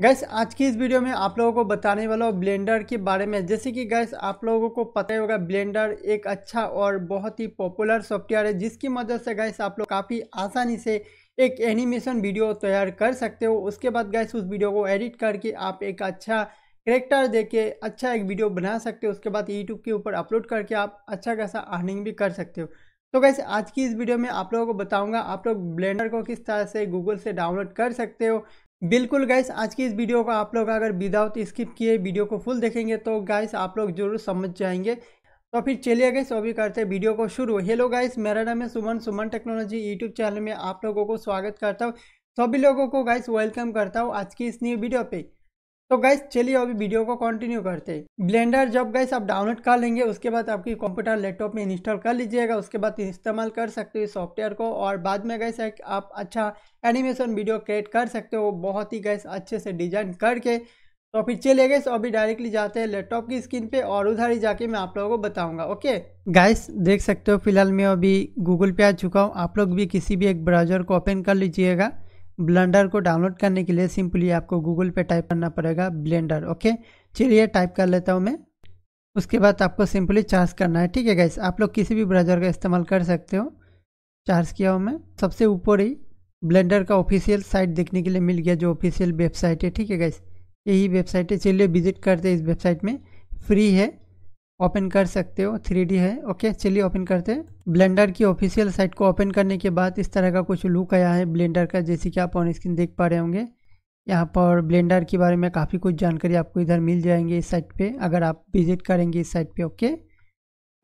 gas आज की इस वीडियो में आप लोगों को बताने वाला हूँ ब्लेंडर के बारे में जैसे कि गैस आप लोगों को पता ही होगा ब्लेंडर एक अच्छा और बहुत ही पॉपुलर सॉफ्टवेयर है जिसकी मदद से गैस आप लोग काफ़ी आसानी से एक एनिमेशन वीडियो तैयार कर सकते हो उसके बाद गैस उस वीडियो को एडिट करके आप एक अच्छा करेक्टर दे के अच्छा एक वीडियो बना सकते हो उसके बाद यूट्यूब के ऊपर अपलोड करके आप अच्छा खासा अर्निंग भी कर सकते हो तो गैस आज की इस वीडियो में आप लोगों को बताऊंगा आप लोग ब्लेंडर को किस तरह से गूगल से डाउनलोड कर सकते हो बिल्कुल गाइस आज की इस वीडियो को आप लोग अगर विदाउट स्किप किए वीडियो को फुल देखेंगे तो गाइस आप लोग जरूर समझ जाएंगे तो फिर चलिए गए अभी करते हैं वीडियो को शुरू हेलो गाइस मेरा नाम है Suman Suman Technology YouTube channel में आप लोगों को स्वागत करता हूँ सभी लोगों को गाइस वेलकम करता हूँ आज की इस न्यू वीडियो पर तो गैस चलिए अभी वीडियो को कंटिन्यू करते हैं ब्लेंडर जब गैस आप डाउनलोड कर लेंगे उसके बाद आपकी कंप्यूटर लैपटॉप में इंस्टॉल कर लीजिएगा उसके बाद इस्तेमाल कर सकते हो सॉफ्टवेयर को और बाद में गैस आप अच्छा एनिमेशन वीडियो क्रिएट कर सकते हो बहुत ही गैस अच्छे से डिजाइन करके तो फिर चले गए सो अभी डायरेक्टली जाते हैं लैपटॉप की स्क्रीन पे और उधर ही जाके मैं आप लोगों को बताऊंगा ओके गाइस देख सकते हो फिलहाल मैं अभी गूगल पे आ चुका हूँ आप लोग भी किसी भी एक ब्राउजर को ओपन कर लीजिएगा ब्लेंडर को डाउनलोड करने के लिए सिंपली आपको गूगल पे टाइप करना पड़ेगा ब्लेंडर ओके चलिए टाइप कर लेता हूँ मैं उसके बाद आपको सिंपली चार्ज करना है ठीक है गैस आप लोग किसी भी ब्राउज़र का इस्तेमाल कर सकते हो चार्ज किया हूँ मैं सबसे ऊपर ही ब्लेंडर का ऑफिशियल साइट देखने के लिए मिल गया जो ऑफिशियल वेबसाइट है ठीक है गैस यही वेबसाइट है चलिए विजिट करते हैं इस वेबसाइट में फ्री है ओपन कर सकते हो थ्री है ओके चलिए ओपन करते हैं ब्लेंडर की ऑफिशियल साइट को ओपन करने के बाद इस तरह का कुछ लुक आया है ब्लेंडर का जैसे कि आप ऑन स्क्रीन देख पा रहे होंगे यहाँ पर ब्लेंडर के बारे में काफ़ी कुछ जानकारी आपको इधर मिल जाएंगे इस साइट पे अगर आप विजिट करेंगे इस साइट पे ओके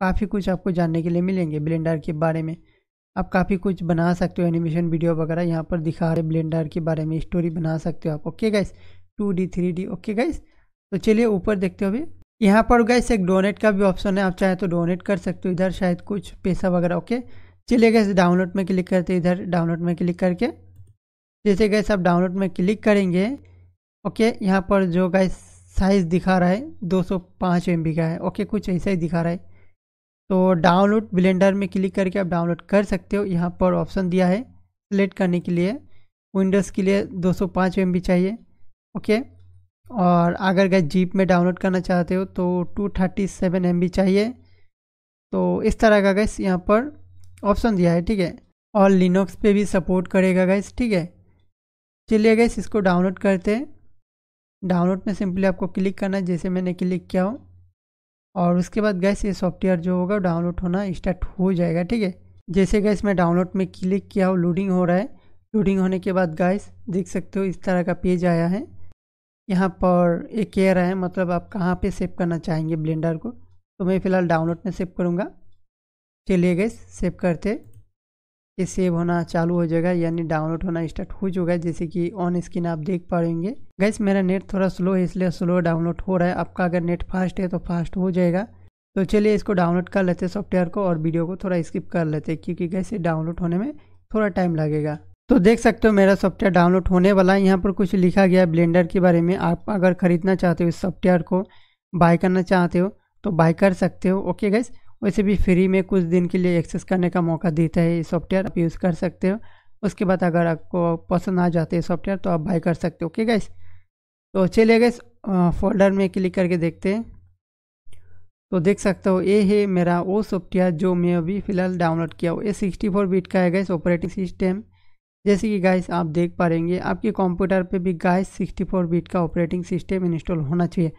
काफ़ी कुछ आपको जानने के लिए मिलेंगे ब्लेंडर के बारे में आप काफ़ी कुछ बना सकते हो एनिमेशन वीडियो वगैरह यहाँ पर दिखा रहे ब्लेंडर के बारे में स्टोरी बना सकते हो आप okay guys two D three D okay guys तो चलिए ऊपर देखते अभी यहाँ पर गैस एक डोनेट का भी ऑप्शन है आप चाहे तो डोनेट कर सकते हो इधर शायद कुछ पैसा वगैरह ओके चलिए गैस डाउनलोड में क्लिक करते इधर डाउनलोड में क्लिक करके जैसे गैस आप डाउनलोड में क्लिक करेंगे ओके यहाँ पर जो गैस साइज़ दिखा रहा है 205 सौ का है ओके कुछ ऐसा ही दिखा रहा है तो डाउनलोड ब्लेंडर में क्लिक करके आप डाउनलोड कर सकते हो यहाँ पर ऑप्शन दिया है सेलेक्ट करने के लिए विंडोज़ के लिए दो सौ चाहिए ओके और अगर गए जीप में डाउनलोड करना चाहते हो तो टू थर्टी सेवन एम बी चाहिए तो इस तरह का गैस यहाँ पर ऑप्शन दिया है ठीक है और लिनोक्स पे भी सपोर्ट करेगा गैस ठीक है चलिए गैस इसको डाउनलोड करते हैं डाउनलोड में सिंपली आपको क्लिक करना है जैसे मैंने क्लिक किया हो और उसके बाद गैस ये सॉफ्टवेयर जो होगा डाउनलोड होना स्टार्ट हो जाएगा ठीक है जैसे गैस मैं डाउनलोड में क्लिक किया हो लोडिंग हो रहा है लोडिंग होने के बाद गैस देख सकते हो इस तरह का पेज आया है यहाँ पर एक रहा है मतलब आप कहाँ पे सेव करना चाहेंगे ब्लेंडर को तो मैं फ़िलहाल डाउनलोड में सेव करूँगा चलिए गए सेव करते ये सेव होना चालू हो जाएगा यानी डाउनलोड होना स्टार्ट हो जाएगा जैसे कि ऑन स्क्रीन आप देख पाएंगे गैस मेरा नेट थोड़ा स्लो है इसलिए स्लो डाउनलोड हो रहा है आपका अगर नेट फास्ट है तो फास्ट हो जाएगा तो चलिए इसको डाउनलोड कर लेते सॉफ्टवेयर को और वीडियो को थोड़ा स्किप कर लेते क्योंकि गैस ये डाउनलोड होने में थोड़ा टाइम लगेगा तो देख सकते हो मेरा सॉफ्टवेयर डाउनलोड होने वाला है यहाँ पर कुछ लिखा गया है ब्लेंडर के बारे में आप अगर ख़रीदना चाहते हो इस सॉफ्टवेयर को बाय करना चाहते हो तो बाय कर सकते हो ओके गैस वैसे भी फ्री में कुछ दिन के लिए एक्सेस करने का मौका देता है ये सॉफ्टवेयर आप यूज़ कर सकते हो उसके बाद अगर आपको पसंद आ जाते हैं सॉफ्टवेयर तो आप बाय कर सकते हो ओके गैस तो चलिए गैस फोल्डर में क्लिक करके देखते हैं तो देख सकते हो ये है मेरा वो सॉफ्टवेयर जो मैं अभी फ़िलहाल डाउनलोड किया हो ये सिक्सटी फोर बीट का है गैस ऑपरेटिंग सिस्टम जैसे कि गाइस आप देख पा रहेंगे आपके कंप्यूटर पे भी गाइस 64 बिट का ऑपरेटिंग सिस्टम इंस्टॉल होना चाहिए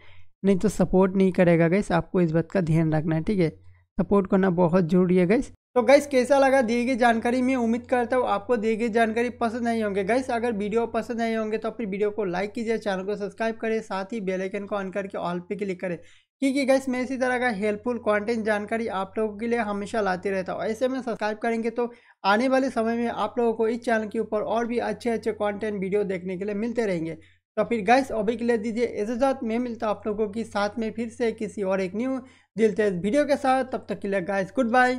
नहीं तो सपोर्ट नहीं करेगा गाइस आपको इस बात का ध्यान रखना है ठीक है सपोर्ट करना बहुत जरूरी है गैस तो गैस कैसा लगा दी गई जानकारी मैं उम्मीद करता हूँ आपको दी गई जानकारी पसंद नहीं होंगे गैस अगर वीडियो पसंद नहीं होंगे तो अपनी वीडियो को लाइक कीजिए चैनल को सब्सक्राइब करें साथ ही बेल आइकन को ऑन करके ऑल पे क्लिक करें क्योंकि गैस मैं इसी तरह का हेल्पफुल कंटेंट जानकारी आप लोगों के लिए हमेशा लाते रहता हूँ ऐसे में सब्सक्राइब करेंगे तो आने वाले समय में आप लोगों को इस चैनल के ऊपर और भी अच्छे अच्छे कॉन्टेंट वीडियो देखने के लिए मिलते रहेंगे तो फिर गैस अभी के लिए दीजिए इजाज़त मैं मिलता आप लोगों की साथ में फिर से किसी और एक न्यू दिलचस्प वीडियो के साथ तब तक के लिए गैस गुड बाय